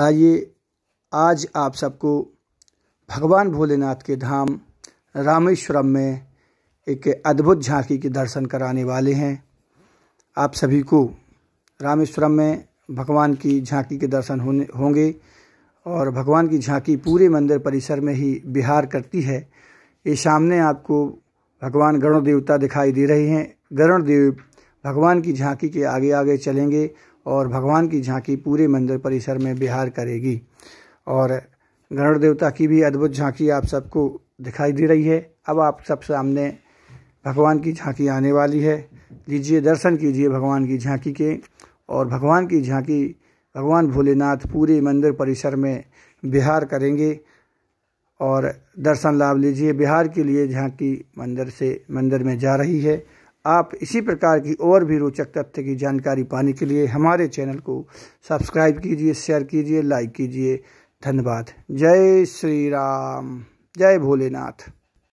आइए आज आप सबको भगवान भोलेनाथ के धाम रामेश्वरम में एक अद्भुत झांकी के दर्शन कराने वाले हैं आप सभी को रामेश्वरम में भगवान की झांकी के दर्शन होने होंगे और भगवान की झांकी पूरे मंदिर परिसर में ही बिहार करती है ये सामने आपको भगवान गरुण देवता दिखाई दे रहे हैं गरुण देव भगवान की झांकी के आगे आगे चलेंगे और भगवान की झांकी पूरे मंदिर परिसर में बिहार करेगी और गरुड़ देवता की भी अद्भुत झांकी आप सबको दिखाई दे रही है अब आप सब सामने भगवान की झांकी आने वाली है लीजिए दर्शन कीजिए भगवान की झांकी के और भगवान की झांकी भगवान भोलेनाथ पूरे मंदिर परिसर में बिहार करेंगे और दर्शन लाभ लीजिए बिहार के लिए झांकी मंदिर से मंदिर में जा रही है आप इसी प्रकार की और भी रोचक तथ्य की जानकारी पाने के लिए हमारे चैनल को सब्सक्राइब कीजिए शेयर कीजिए लाइक कीजिए धन्यवाद जय श्री राम जय भोलेनाथ